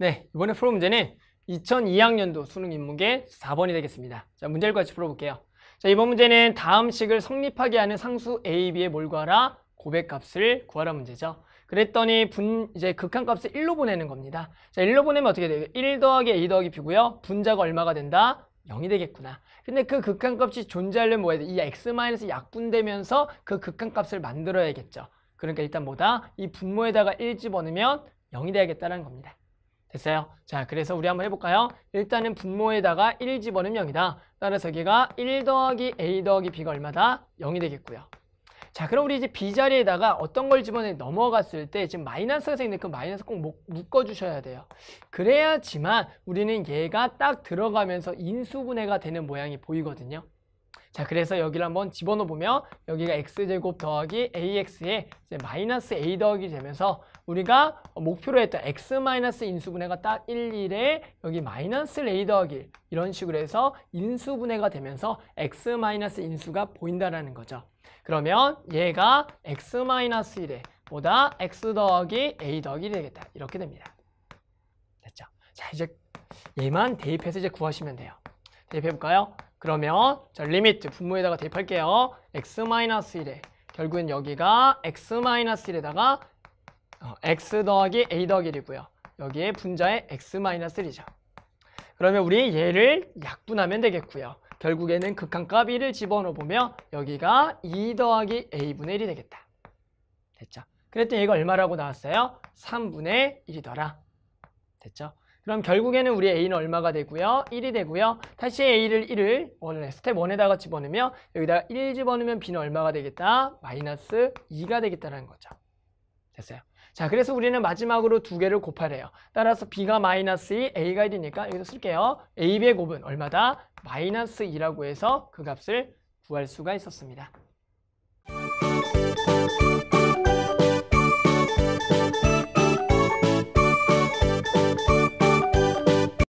네, 이번에 풀어 문제는 2002학년도 수능 인문계 4번이 되겠습니다. 자, 문제를 같이 풀어볼게요. 자, 이번 문제는 다음 식을 성립하게 하는 상수 a, b 에뭘 구하라? 고백값을 구하라 문제죠. 그랬더니 분 이제 극한값을 1로 보내는 겁니다. 자, 1로 보내면 어떻게 돼요? 1 더하기 a 더하기 b고요. 분자가 얼마가 된다? 0이 되겠구나. 근데 그 극한값이 존재하려면 뭐야 돼? 이 x 마이너스 약분되면서 그 극한값을 만들어야겠죠. 그러니까 일단 뭐다? 이 분모에다가 1 집어넣으면 0이 돼야겠다는 겁니다. 됐어요. 자, 그래서 우리 한번 해볼까요? 일단은 분모에다가 1 집어넣으면 0이다. 따라서 여기가 1 더하기 A 더하기 B가 얼마다? 0이 되겠고요. 자, 그럼 우리 이제 B 자리에다가 어떤 걸 집어내 넣 넘어갔을 때 지금 마이너스가 생기는그 마이너스 꼭 묶어주셔야 돼요. 그래야지만 우리는 얘가 딱 들어가면서 인수분해가 되는 모양이 보이거든요. 자, 그래서 여기를 한번 집어넣어 보면 여기가 x제곱 더하기 ax에 마이너스 a 더하기 되면서 우리가 목표로 했던 x 마이너스 인수분해가 딱 1, 1에 여기 마이너스 a 더하기 이런 식으로 해서 인수분해가 되면서 x 마이너스 인수가 보인다라는 거죠. 그러면 얘가 x 마이너스 1에 보다 x 더하기 a 더하기 되겠다. 이렇게 됩니다. 됐죠? 자, 이제 얘만 대입해서 이제 구하시면 돼요. 대입해 볼까요? 그러면 자, 리미트 분모에다가 대입할게요. x-1에 결국은 여기가 x-1에다가 어, x 더하기 a 더하기 1이고요. 여기에 분자의 x-1이죠. 그러면 우리 얘를 약분하면 되겠고요. 결국에는 극한값 1을 집어넣어보면 여기가 2 e 더하기 a분의 1이 되겠다. 됐죠? 그랬더니 얘가 얼마라고 나왔어요? 3분의 1이더라. 됐죠? 그럼 결국에는 우리 A는 얼마가 되고요? 1이 되고요. 다시 A를 1을 원을 스텝 1에다가 집어넣으면 여기다가 1 집어넣으면 B는 얼마가 되겠다? 마이너스 2가 되겠다는 거죠. 됐어요. 자, 그래서 우리는 마지막으로 두 개를 곱하래요. 따라서 B가 마이너스 2, A가 1이니까 여기서 쓸게요. A의 곱은 얼마다? 마이너스 2라고 해서 그 값을 구할 수가 있었습니다.